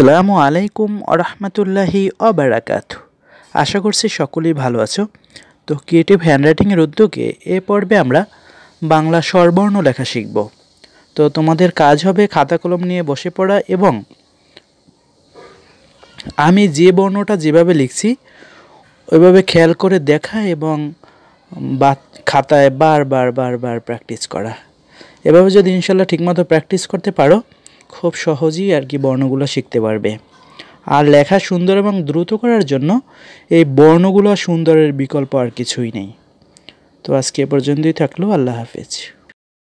আসসালামু আলাইকুম আরহামতুল্লাহি অবারাকাত আশা করছি সকলেই ভালো আছো তো ক্রিয়েটিভ হ্যান্ডরাইটিংয়ের উদ্যোগে এ পর্বে আমরা বাংলা স্বরবর্ণ লেখা শিখব তো তোমাদের কাজ হবে খাতা কলম নিয়ে বসে পড়া এবং আমি যে বর্ণটা যেভাবে লিখছি ওইভাবে খেয়াল করে দেখা এবং বা খাতায় বারবার বারবার প্র্যাকটিস করা এভাবে যদি ইনশাল্লাহ ঠিকমতো প্র্যাকটিস করতে পারো খুব সহজেই আর কি বর্ণগুলো শিখতে পারবে আর লেখা সুন্দর এবং দ্রুত করার জন্য এই বর্ণগুলো সুন্দরের বিকল্প আর কিছুই নেই তো আজকে এ পর্যন্তই থাকলো আল্লাহ হাফেজ